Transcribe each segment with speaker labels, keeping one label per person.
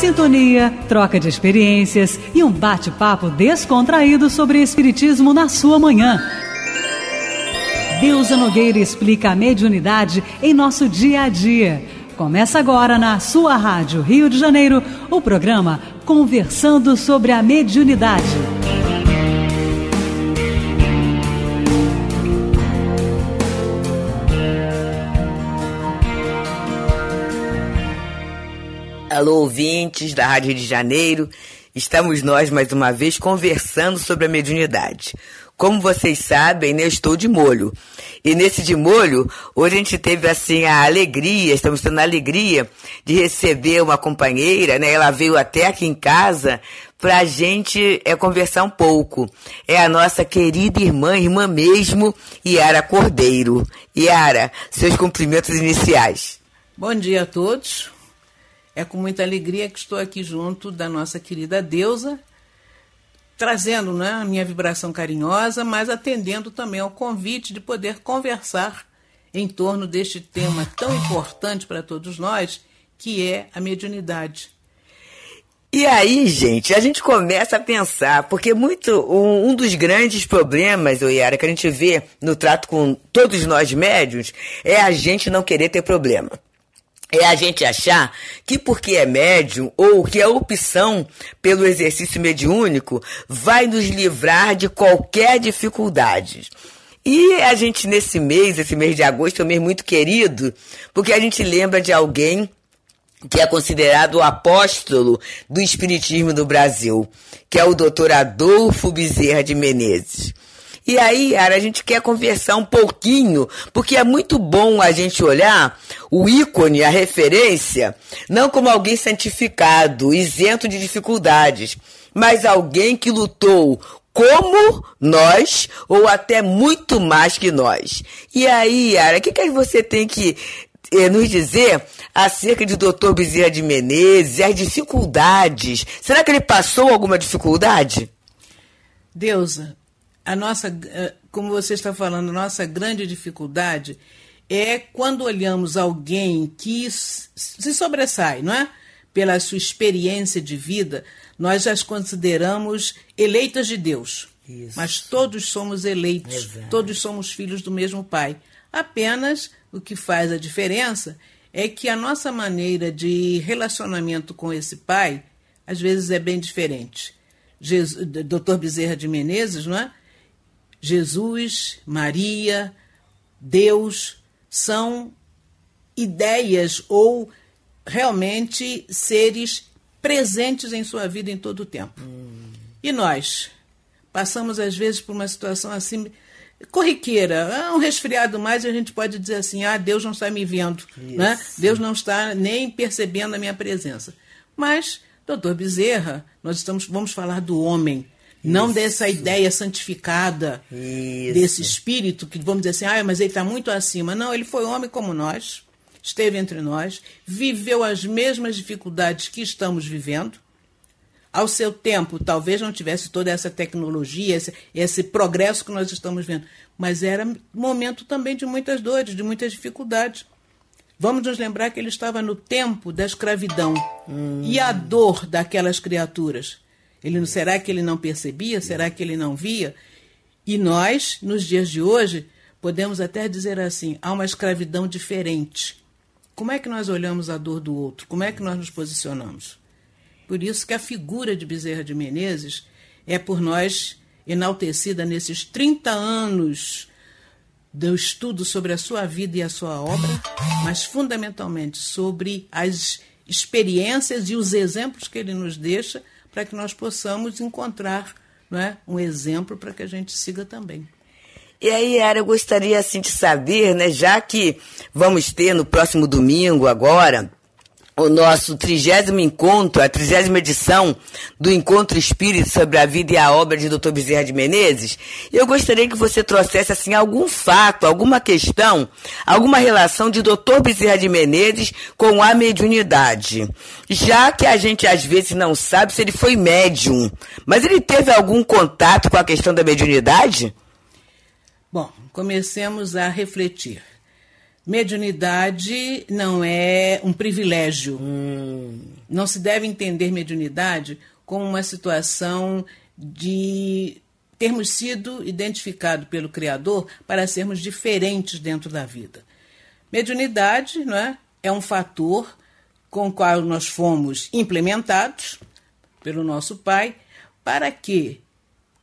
Speaker 1: Sintonia, troca de experiências e um bate-papo descontraído sobre Espiritismo na sua manhã. Deusa Nogueira explica a mediunidade em nosso dia a dia. Começa agora na sua Rádio Rio de Janeiro o programa Conversando sobre a Mediunidade.
Speaker 2: Alô, ouvintes da Rádio Rio de Janeiro. Estamos nós mais uma vez conversando sobre a mediunidade. Como vocês sabem, né, eu estou de molho. E nesse de molho, hoje a gente teve assim a alegria, estamos tendo a alegria de receber uma companheira, né? Ela veio até aqui em casa para a gente é, conversar um pouco. É a nossa querida irmã, irmã mesmo, Yara Cordeiro. Yara, seus cumprimentos iniciais.
Speaker 1: Bom dia a todos. É com muita alegria que estou aqui junto da nossa querida deusa, trazendo né, a minha vibração carinhosa, mas atendendo também ao convite de poder conversar em torno deste tema tão importante para todos nós, que é a mediunidade.
Speaker 2: E aí, gente, a gente começa a pensar, porque muito um, um dos grandes problemas, Yara, que a gente vê no trato com todos nós médios, é a gente não querer ter problema é a gente achar que porque é médium ou que a é opção pelo exercício mediúnico vai nos livrar de qualquer dificuldade. E a gente, nesse mês, esse mês de agosto, é um mês muito querido, porque a gente lembra de alguém que é considerado o apóstolo do Espiritismo do Brasil, que é o doutor Adolfo Bezerra de Menezes. E aí, Yara, a gente quer conversar um pouquinho, porque é muito bom a gente olhar o ícone, a referência, não como alguém santificado, isento de dificuldades, mas alguém que lutou como nós, ou até muito mais que nós. E aí, Yara, o que, que você tem que eh, nos dizer acerca de Dr. Bezerra de Menezes e as dificuldades. Será que ele passou alguma dificuldade?
Speaker 1: Deusa, a nossa, eh, como você está falando, a nossa grande dificuldade é quando olhamos alguém que se sobressai, não é? Pela sua experiência de vida, nós as consideramos eleitas de Deus. Isso. Mas todos somos eleitos, é Exato. todos somos filhos do mesmo Pai. Apenas o que faz a diferença é que a nossa maneira de relacionamento com esse Pai às vezes é bem diferente. Jesus, Dr. Bezerra de Menezes, não é? Jesus, Maria, Deus são ideias ou realmente seres presentes em sua vida em todo o tempo. Hum. E nós passamos às vezes por uma situação assim corriqueira, é um resfriado mais, e a gente pode dizer assim: "Ah, Deus não está me vendo", né? Isso. né? Deus não está nem percebendo a minha presença. Mas doutor Bezerra, nós estamos vamos falar do homem, isso. Não dessa ideia santificada, Isso. desse espírito que vamos dizer assim, ah, mas ele está muito acima. Não, ele foi homem como nós, esteve entre nós, viveu as mesmas dificuldades que estamos vivendo. Ao seu tempo, talvez não tivesse toda essa tecnologia, esse, esse progresso que nós estamos vendo, mas era momento também de muitas dores, de muitas dificuldades. Vamos nos lembrar que ele estava no tempo da escravidão hum. e a dor daquelas criaturas ele, será que ele não percebia? Será que ele não via? E nós, nos dias de hoje, podemos até dizer assim: há uma escravidão diferente. Como é que nós olhamos a dor do outro? Como é que nós nos posicionamos? Por isso que a figura de Bezerra de Menezes é por nós enaltecida nesses 30 anos do estudo sobre a sua vida e a sua obra, mas fundamentalmente sobre as experiências e os exemplos que ele nos deixa para que nós possamos encontrar é, um exemplo para que a gente siga também.
Speaker 2: E aí, Yara, eu gostaria assim de saber, né, já que vamos ter no próximo domingo agora o nosso trigésimo encontro, a trigésima edição do Encontro Espírito sobre a Vida e a Obra de Dr. Bezerra de Menezes, eu gostaria que você trouxesse assim algum fato, alguma questão, alguma relação de Dr. Bezerra de Menezes com a mediunidade. Já que a gente às vezes não sabe se ele foi médium, mas ele teve algum contato com a questão da mediunidade?
Speaker 1: Bom, comecemos a refletir. Mediunidade não é um privilégio. Hum. Não se deve entender mediunidade como uma situação de termos sido identificados pelo Criador para sermos diferentes dentro da vida. Mediunidade não é? é um fator com o qual nós fomos implementados pelo nosso Pai para que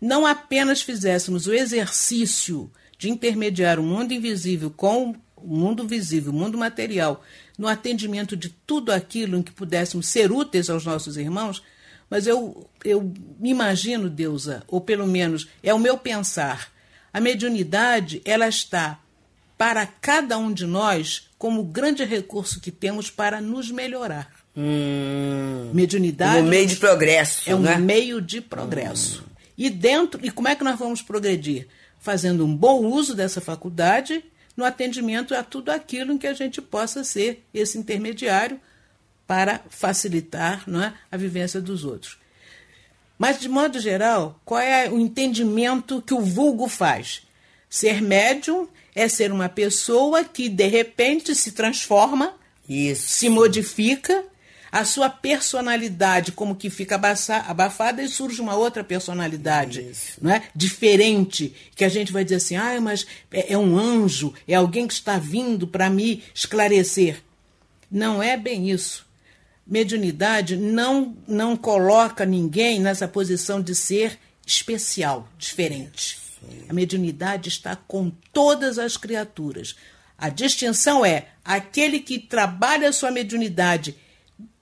Speaker 1: não apenas fizéssemos o exercício de intermediar o mundo invisível com o mundo visível, o mundo material, no atendimento de tudo aquilo em que pudéssemos ser úteis aos nossos irmãos, mas eu, eu me imagino, Deusa, ou pelo menos é o meu pensar, a mediunidade ela está para cada um de nós como o grande recurso que temos para nos melhorar. Hum, mediunidade. Um meio de progresso. É um né? meio de progresso. Hum. E dentro, e como é que nós vamos progredir? Fazendo um bom uso dessa faculdade no atendimento a tudo aquilo em que a gente possa ser esse intermediário para facilitar é, a vivência dos outros. Mas, de modo geral, qual é o entendimento que o vulgo faz? Ser médium é ser uma pessoa que, de repente, se transforma, Isso. se modifica a sua personalidade como que fica abafada e surge uma outra personalidade, Isso. não é? Diferente, que a gente vai dizer assim: "Ah, mas é, é um anjo, é alguém que está vindo para me esclarecer". Não é bem isso. Mediunidade não não coloca ninguém nessa posição de ser especial, diferente. Sim. A mediunidade está com todas as criaturas. A distinção é aquele que trabalha a sua mediunidade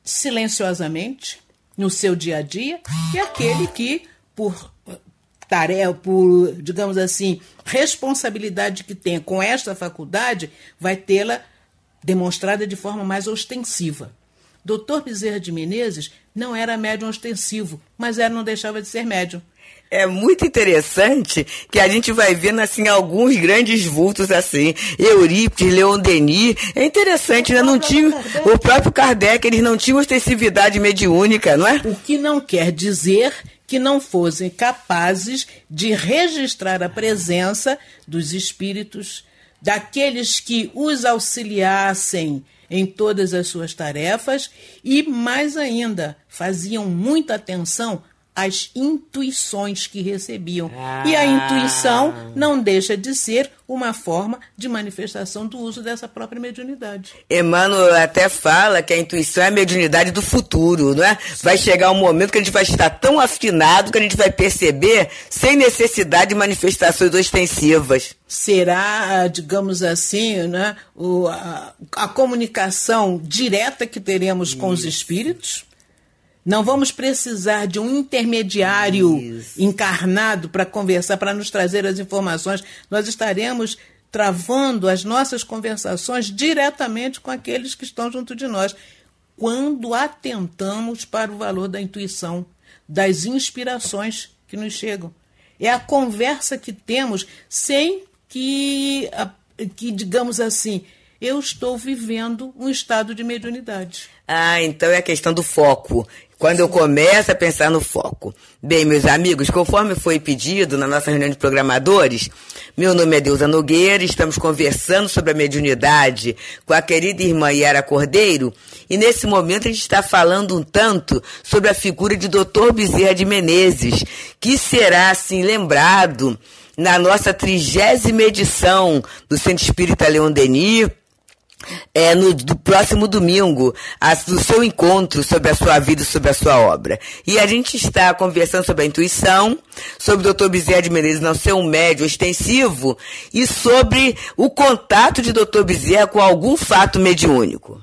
Speaker 1: silenciosamente no seu dia a dia e aquele que, por tarefa, por, digamos assim, responsabilidade que tem com esta faculdade, vai tê-la demonstrada de forma mais ostensiva. Doutor Bezerra de Menezes não era médium ostensivo, mas era, não deixava de ser médium
Speaker 2: é muito interessante que a gente vai vendo assim alguns grandes vultos assim, Eurípides, Leon Denis. É interessante, né? Não tinha o próprio Kardec, eles não tinham extensividade mediúnica, não é? O que não quer dizer que não fossem
Speaker 1: capazes de registrar a presença dos espíritos daqueles que os auxiliassem em todas as suas tarefas e mais ainda faziam muita atenção as intuições que recebiam. Ah. E a ah. intuição não deixa de ser uma forma de manifestação do uso dessa própria mediunidade.
Speaker 2: Emmanuel até fala que a intuição é a mediunidade do futuro, não é? Sim. Vai chegar um momento que a gente vai estar tão afinado que a gente vai perceber sem necessidade de manifestações ostensivas. Será, digamos
Speaker 1: assim, né, o, a, a comunicação direta que teremos Isso. com os espíritos, não vamos precisar de um intermediário Isso. encarnado para conversar, para nos trazer as informações. Nós estaremos travando as nossas conversações diretamente com aqueles que estão junto de nós. Quando atentamos para o valor da intuição, das inspirações que nos chegam. É a conversa que temos sem que, que digamos assim, eu estou vivendo um estado de mediunidade.
Speaker 2: Ah, então é a questão do foco. Quando eu começo a pensar no foco. Bem, meus amigos, conforme foi pedido na nossa reunião de programadores, meu nome é Deusa Nogueira, estamos conversando sobre a mediunidade com a querida irmã Yara Cordeiro, e nesse momento a gente está falando um tanto sobre a figura de Dr. Bezerra de Menezes, que será, assim, lembrado na nossa trigésima edição do Centro Espírita Leão Denis, é, no do próximo domingo a, do seu encontro sobre a sua vida, sobre a sua obra. E a gente está conversando sobre a intuição, sobre o Dr. Bezerra de Menezes não ser um médium extensivo e sobre o contato de Dr. Bezerra com algum fato mediúnico.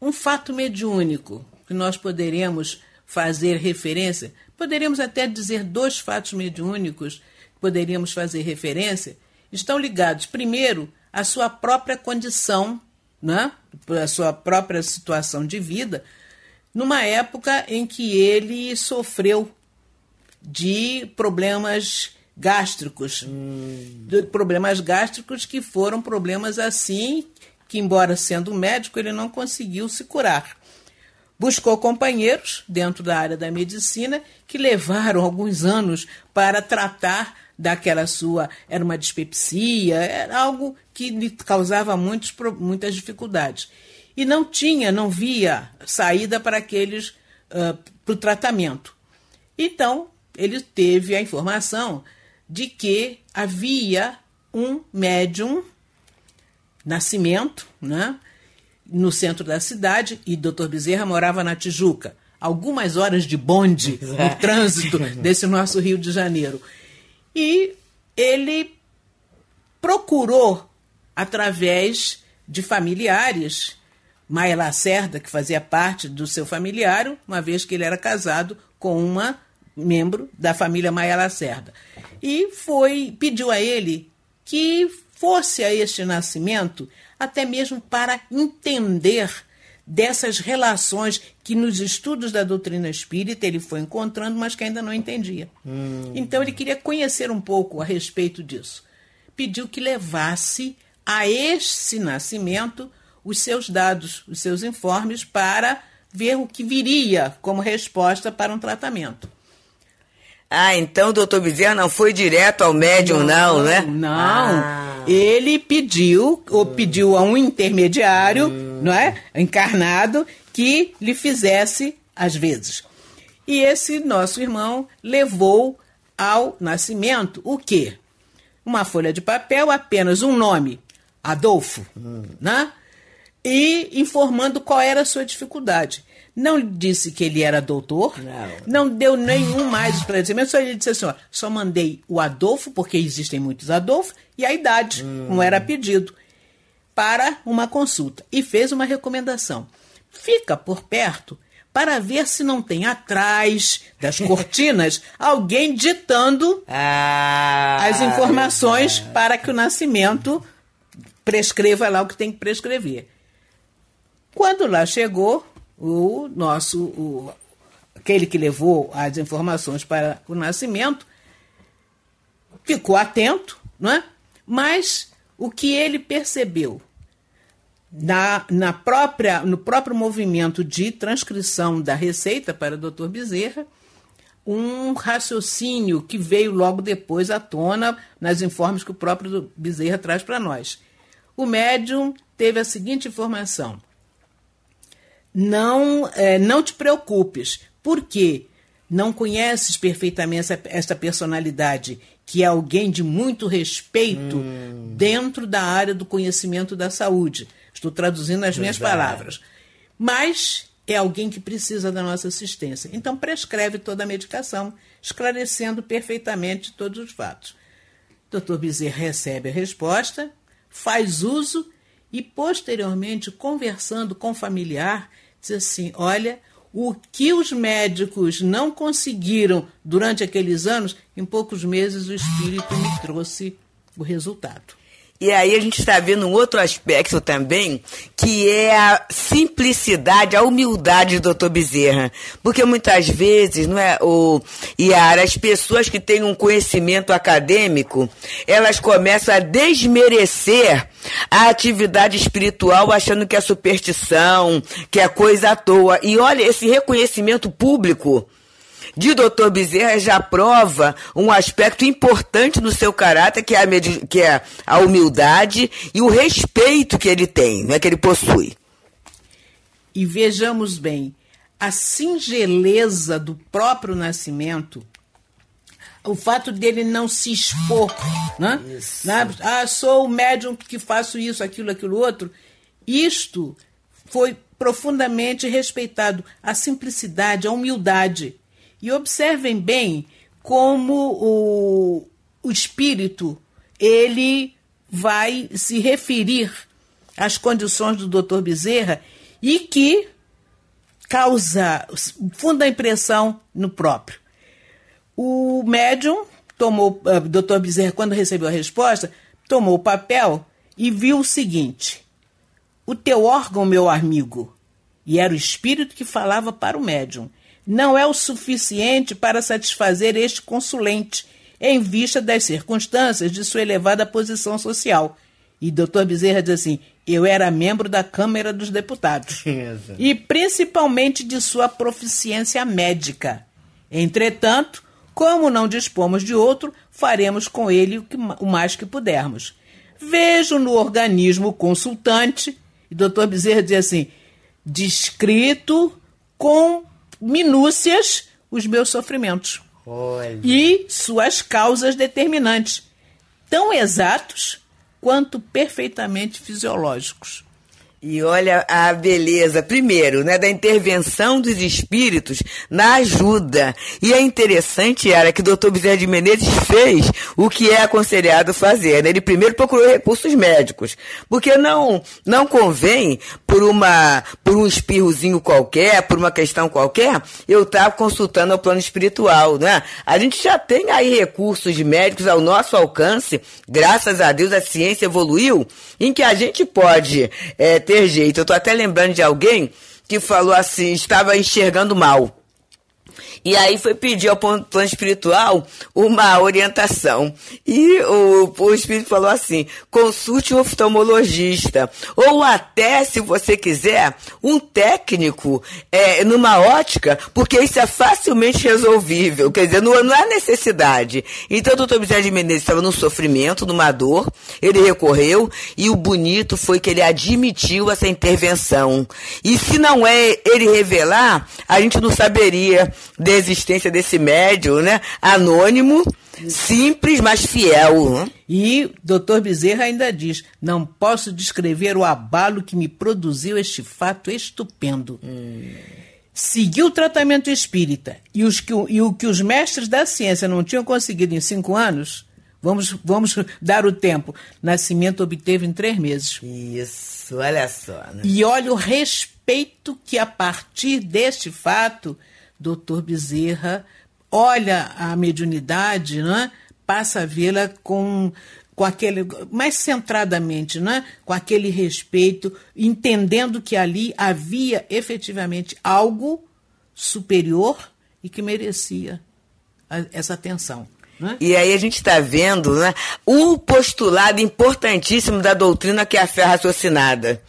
Speaker 1: Um fato mediúnico que nós poderemos fazer referência, poderíamos até dizer dois fatos mediúnicos que poderíamos fazer referência, estão ligados primeiro a sua própria condição, né? a sua própria situação de vida, numa época em que ele sofreu de problemas gástricos, hum. de problemas gástricos que foram problemas assim que, embora sendo médico, ele não conseguiu se curar. Buscou companheiros dentro da área da medicina que levaram alguns anos para tratar daquela sua. Era uma dispepsia, era algo que lhe causava muitos, muitas dificuldades. E não tinha, não via saída para aqueles. Uh, para o tratamento. Então, ele teve a informação de que havia um médium, Nascimento, né? no centro da cidade, e Dr. Bezerra morava na Tijuca. Algumas horas de bonde no trânsito desse nosso Rio de Janeiro. E ele procurou, através de familiares, Maia Lacerda, que fazia parte do seu familiário, uma vez que ele era casado com uma membro da família Maia Lacerda. E foi pediu a ele que fosse a este nascimento até mesmo para entender dessas relações que nos estudos da doutrina espírita ele foi encontrando, mas que ainda não entendia. Hum. Então ele queria conhecer um pouco a respeito disso. Pediu que levasse a esse nascimento os seus dados, os seus informes, para ver o que viria como resposta para um tratamento.
Speaker 2: Ah, então o doutor Bezerra não foi direto ao médium, não, não né? Não.
Speaker 1: Ah. Ele pediu, ou pediu a um intermediário, hum. não é? Encarnado, que lhe fizesse às vezes. E esse nosso irmão levou ao nascimento o quê? Uma folha de papel, apenas um nome, Adolfo, hum. né? e informando qual era a sua dificuldade. Não disse que ele era doutor, não, não deu nenhum mais esclarecimento, só ele disse assim: ó, só mandei o Adolfo, porque existem muitos Adolfo, e a idade, hum. como era pedido, para uma consulta. E fez uma recomendação. Fica por perto para ver se não tem atrás das cortinas alguém ditando ah, as informações ah, para que o nascimento prescreva lá o que tem que prescrever. Quando lá chegou, o nosso, o, aquele que levou as informações para o nascimento, ficou atento, não é? Mas o que ele percebeu na, na própria, no próprio movimento de transcrição da receita para o Dr. Bezerra, um raciocínio que veio logo depois à tona nas informes que o próprio Bezerra traz para nós. O médium teve a seguinte informação: não, é, não te preocupes, porque não conheces perfeitamente essa, essa personalidade, que é alguém de muito respeito hum. dentro da área do conhecimento da saúde. Estou traduzindo as Verdade. minhas é. palavras. Mas é alguém que precisa da nossa assistência. Então, prescreve toda a medicação, esclarecendo perfeitamente todos os fatos. Dr. Bezerra recebe a resposta, faz uso e, posteriormente, conversando com o familiar, diz assim: olha, o que os médicos não conseguiram durante aqueles anos, em poucos meses o espírito me trouxe o resultado.
Speaker 2: E aí a gente está vendo um outro aspecto também, que é a simplicidade, a humildade do Dr. Bezerra. Porque muitas vezes, não é, o Iara, as pessoas que têm um conhecimento acadêmico, elas começam a desmerecer a atividade espiritual, achando que é superstição, que é coisa à toa. E olha, esse reconhecimento público de doutor Bezerra já prova um aspecto importante no seu caráter, que é a, que é a humildade e o respeito que ele tem, né, que ele possui.
Speaker 1: E vejamos bem, a singeleza do próprio nascimento o fato dele não se expor, né? né? Ah, sou o médium que faço isso, aquilo, aquilo outro. Isto foi profundamente respeitado. A simplicidade, a humildade. E observem bem como o, o espírito ele vai se referir às condições do Dr. Bezerra e que causa funda impressão no próprio. O médium tomou, uh, eh, Dr. Bezerra, quando recebeu a resposta, tomou o papel e viu o seguinte: O teu órgão, meu amigo, e era o espírito que falava para o médium não é o suficiente para satisfazer este consulente, em vista das circunstâncias de sua elevada posição social. E doutor Bezerra diz assim: eu era membro da Câmara dos Deputados. E principalmente de sua proficiência médica. Entretanto, como não dispomos de outro, faremos com ele o, que, o mais que pudermos. Vejo no organismo consultante, e doutor Bezerra diz assim, descrito com minúcias os meus sofrimentos Olha. e suas causas determinantes, tão exatos quanto
Speaker 2: perfeitamente fisiológicos. E olha a beleza, primeiro, né, da intervenção dos espíritos na ajuda. E é interessante, era que o doutor Bezerra de Menezes fez o que é aconselhado fazer. Né? Ele primeiro procurou recursos médicos, porque não não convém por uma por um espirrozinho qualquer, por uma questão qualquer, eu estar tá consultando o plano espiritual, né? A gente já tem aí recursos médicos ao nosso alcance, graças a Deus a ciência evoluiu, em que a gente pode é, ter jeito. Eu tô até lembrando de alguém que falou assim, estava enxergando mal. E aí foi pedir ao plano espiritual uma orientação. E o, o espírito falou assim: consulte um oftalmologista. Ou até, se você quiser, um técnico é, numa ótica, porque isso é facilmente resolvível. Quer dizer, não, não há necessidade. Então, o doutor Bezerra de Menezes estava num sofrimento, numa dor. Ele recorreu e o bonito foi que ele admitiu essa intervenção. E se não é ele revelar, a gente não saberia. De existência desse médium, né? Anônimo, simples, mas fiel. Né? E doutor Bezerra ainda
Speaker 1: diz: não posso descrever o abalo que me produziu este fato estupendo. Hum. o tratamento espírita e, os que, e o que os mestres da ciência não tinham conseguido em cinco anos, vamos, vamos dar o tempo. Nascimento obteve em três meses. Isso,
Speaker 2: olha só. Né? E
Speaker 1: olha o respeito que, a partir deste fato, Dr. Bezerra olha a mediunidade, né? passa a vê-la com, com aquele mais centradamente, né? com aquele respeito, entendendo que ali havia efetivamente algo superior e que merecia essa atenção.
Speaker 2: Né? E aí a gente está vendo né, o postulado importantíssimo da doutrina que é a fé raciocinada.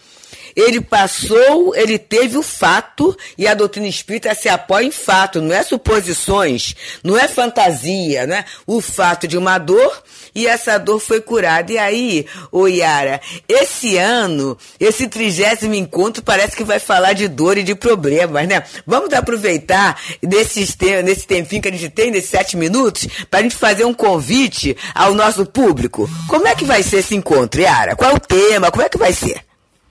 Speaker 2: Ele passou, ele teve o fato, e a doutrina espírita se apoia em fato, não é suposições, não é fantasia, né? O fato de uma dor e essa dor foi curada. E aí, ô Yara, esse ano, esse trigésimo encontro parece que vai falar de dor e de problemas, né? Vamos aproveitar nesse tempinho que a gente tem, nesses sete minutos, para a gente fazer um convite ao nosso público. Como é que vai ser esse encontro, Yara? Qual é o tema? Como é que vai ser?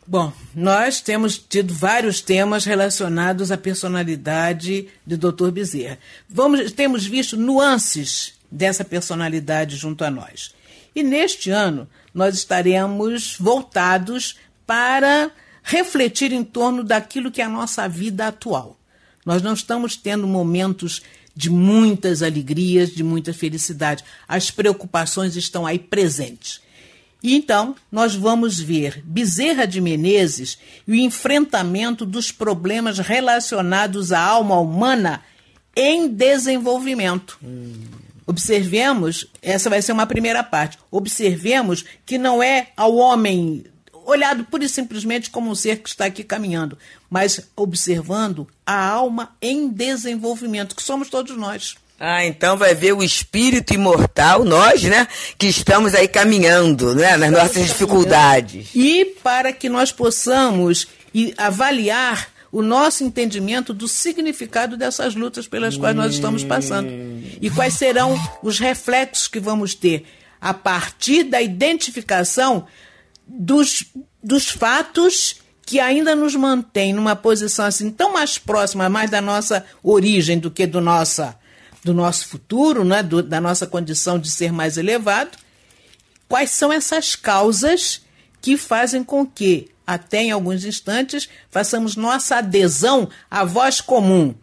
Speaker 1: Bom, nós temos tido vários temas relacionados à personalidade de Dr. Bezerra. Vamos, temos visto nuances dessa personalidade junto a nós. E neste ano nós estaremos voltados para refletir em torno daquilo que é a nossa vida atual. Nós não estamos tendo momentos de muitas alegrias, de muita felicidade. As preocupações estão aí presentes. E então nós vamos ver Bezerra de Menezes e o enfrentamento dos problemas relacionados à alma humana em desenvolvimento. Hum. Observemos, essa vai ser uma primeira parte. Observemos que não é ao homem olhado pura e simplesmente como um ser que está aqui caminhando, mas
Speaker 2: observando
Speaker 1: a alma em desenvolvimento, que somos todos nós.
Speaker 2: Ah, então vai ver o espírito imortal, nós, né, que estamos aí caminhando, né, nas nossas dificuldades. E para que nós possamos avaliar o nosso
Speaker 1: entendimento do significado dessas lutas pelas quais nós estamos passando hum. e quais serão os reflexos que vamos ter a partir da identificação dos, dos fatos que ainda nos mantém numa posição assim tão mais próxima mais da nossa origem do que do nossa do nosso futuro, né, do, da nossa condição de ser mais elevado, quais são essas causas que fazem com que, até em alguns instantes, façamos nossa adesão
Speaker 2: à voz comum.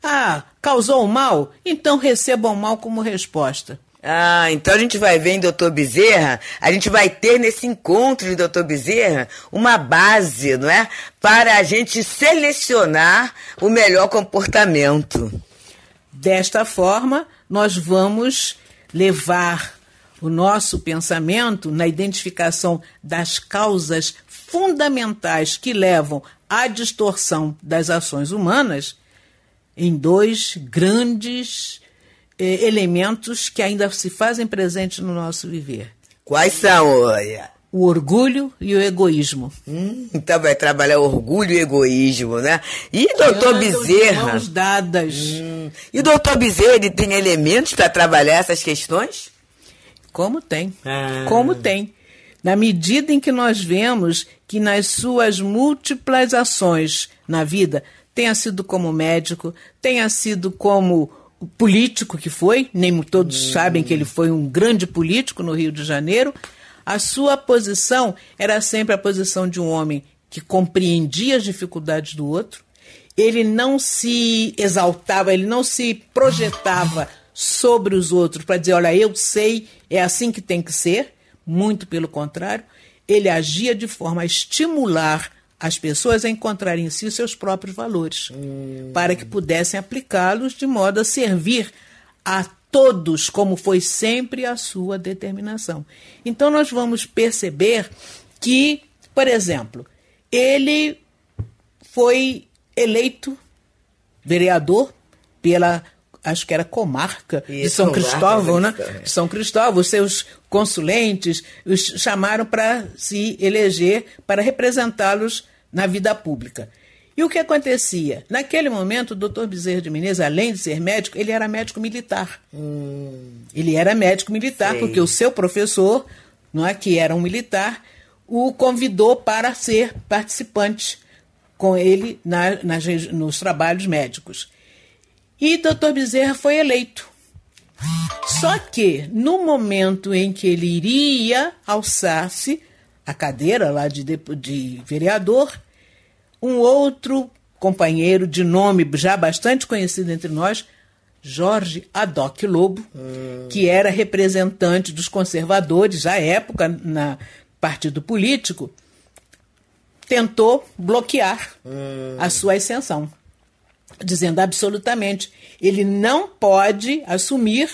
Speaker 2: Ah, causou o mal? Então recebam o mal como resposta. Ah, então a gente vai ver em Doutor Bezerra, a gente vai ter nesse encontro de Doutor Bezerra uma base, não é? Para a gente selecionar o melhor comportamento. Desta forma, nós
Speaker 1: vamos levar o nosso pensamento na identificação das causas fundamentais que levam à distorção das ações humanas em dois grandes eh, elementos que ainda se fazem presentes no nosso viver.
Speaker 2: Quais são, olha o orgulho e o egoísmo. Hum, então vai trabalhar orgulho e egoísmo, né? E doutor Bezerra. Mãos dadas. Hum, e doutor Bezerra, ele tem elementos para trabalhar essas questões? Como tem. Ah. Como tem. Na
Speaker 1: medida em que nós vemos que nas suas múltiplas ações na vida, tenha sido como médico, tenha sido como político que foi, nem todos hum. sabem que ele foi um grande político no Rio de Janeiro a sua posição era sempre a posição de um homem que compreendia as dificuldades do outro, ele não se exaltava, ele não se projetava sobre os outros para dizer: olha, eu sei, é assim que tem que ser. Muito pelo contrário, ele agia de forma a estimular as pessoas a encontrarem em si seus próprios valores, hum. para que pudessem aplicá-los de modo a servir a todos, como foi sempre a sua determinação. Então nós vamos perceber que, por exemplo, ele foi eleito vereador pela acho que era comarca Isso, né? de São Cristóvão, né? São Cristóvão, seus consulentes os chamaram para se eleger, para representá-los na vida pública. E o que acontecia? Naquele momento, o doutor Bezerra de Menezes, além de ser médico, ele era médico militar.
Speaker 2: Hum.
Speaker 1: Ele era médico militar, Sei. porque o seu professor, não é, que era um militar, o convidou para ser participante com ele na, nas, nos trabalhos médicos. E doutor Bezerra foi eleito. Só que, no momento em que ele iria alçar-se a cadeira lá de, de vereador, um outro companheiro de nome já bastante conhecido entre nós, Jorge Adoc Lobo, hum. que era representante dos conservadores à época na partido político, tentou bloquear hum. a sua ascensão, dizendo absolutamente ele não pode assumir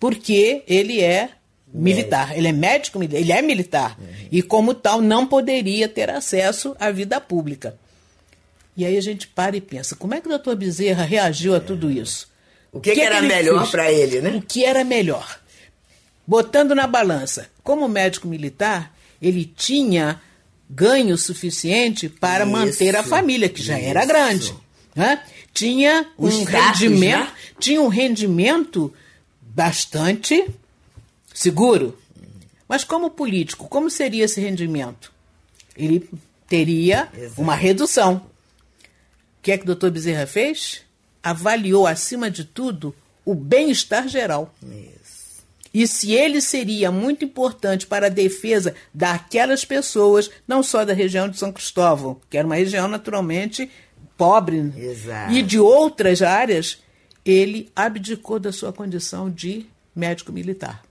Speaker 1: porque ele é militar, ele é médico, ele é militar uhum. e como tal não poderia ter acesso à vida pública. E aí a gente para e pensa, como é que o doutor Bezerra reagiu a é. tudo isso? O que, é que, que era melhor para ele, né? O que era melhor? Botando na balança, como médico militar, ele tinha ganho suficiente para isso, manter a família, que já isso. era grande. Né? Tinha Os um rendimento, né? tinha um rendimento bastante seguro. Mas como político, como seria esse rendimento? Ele teria Exato. uma redução. O que é que o doutor Bezerra fez? Avaliou, acima de tudo, o bem-estar geral. Isso. E se ele seria muito importante para a defesa daquelas pessoas, não só da região de São Cristóvão, que era uma região naturalmente pobre,
Speaker 2: Exato. e de
Speaker 1: outras áreas, ele abdicou da sua condição de médico militar.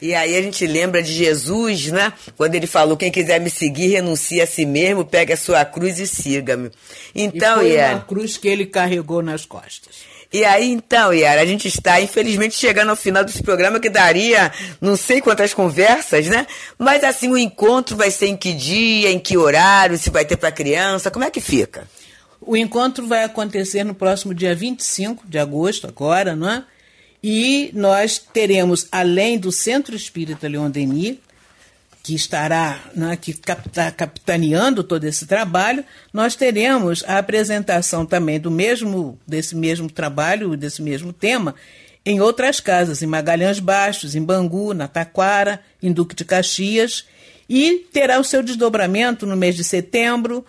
Speaker 2: E aí a gente lembra de Jesus, né? Quando ele falou: quem quiser me seguir, renuncie a si mesmo, pega a sua cruz e siga-me. Então, e foi Yara, uma
Speaker 1: cruz que ele carregou nas costas.
Speaker 2: E aí, então, Yara, a gente está, infelizmente, chegando ao final desse programa que daria não sei quantas conversas, né? Mas assim, o encontro vai ser em que dia, em que horário, se vai ter para criança, como é que fica?
Speaker 1: O encontro vai acontecer no próximo dia 25 de agosto, agora, não é? E nós teremos, além do Centro Espírita Leon Denis, que estará, né, que capta, capitaneando todo esse trabalho, nós teremos a apresentação também do mesmo, desse mesmo trabalho, desse mesmo tema, em outras casas, em Magalhães Baixos, em Bangu, na Taquara, em Duque de Caxias, e terá o seu desdobramento no mês de setembro,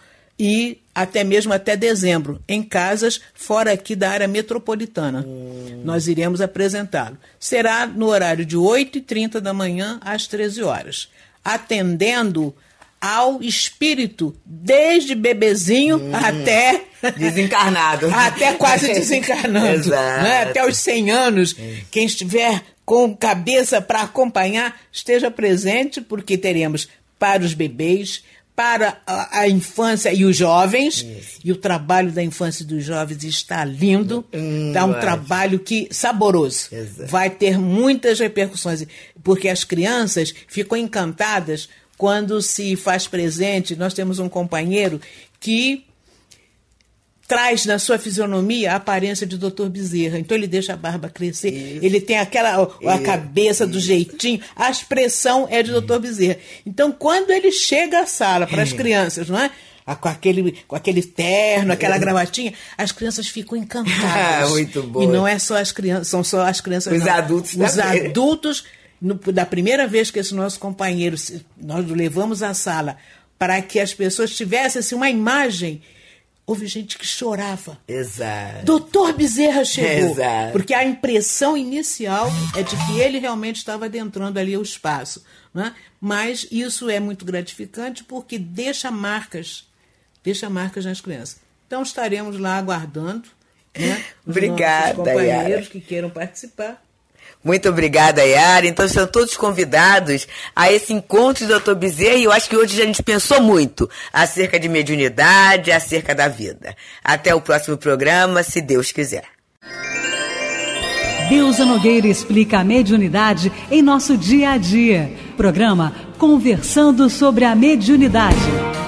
Speaker 1: e até mesmo até dezembro, em casas fora aqui da área metropolitana. Hum. Nós iremos apresentá-lo. Será no horário de 8h30 da manhã às 13 horas, atendendo ao espírito, desde bebezinho hum. até. Desencarnado. até quase desencarnando. né? Até os 100 anos. Quem estiver com cabeça para acompanhar, esteja presente, porque teremos para os bebês, para a, a, infância e os jovens. Isso. E o trabalho da infância e dos jovens está lindo. Hum, um trabalho que saboroso. Exato. Vai ter muitas repercussões, porque as crianças ficam encantadas quando se faz presente. Nós temos um companheiro que traz na sua fisionomia a aparência de doutor Bezerra. Então ele deixa a barba crescer, isso. ele tem aquela a cabeça do jeitinho, a expressão é de doutor Bezerra. Então quando ele chega à sala para as é. crianças, não é? com aquele, com aquele terno, aquela é. gravatinha, as crianças ficam encantadas. Ah, muito bom. E não é só as crianças, são só as crianças. Os não. adultos Os adultos, no, da primeira vez que esse nosso companheiro, nós o levamos à sala para que as pessoas tivessem assim, uma imagem Houve gente que chorava. Exato. Doutor Bezerra chegou. Exato. Porque a impressão inicial é de que ele realmente estava adentrando ali o espaço. Né? Mas isso é muito gratificante porque deixa marcas, deixa marcas nas crianças. Então estaremos lá aguardando
Speaker 2: né, os Obrigada, nossos companheiros Yara.
Speaker 1: que queiram participar.
Speaker 2: Muito obrigada, Yara. Então, estão todos convidados a esse encontro do Dr. Bezerra e eu acho que hoje a gente pensou muito acerca de mediunidade, acerca da vida. Até o próximo programa, se Deus quiser.
Speaker 1: Deusa Nogueira explica a mediunidade em nosso dia a dia. Programa Conversando sobre
Speaker 2: a Mediunidade.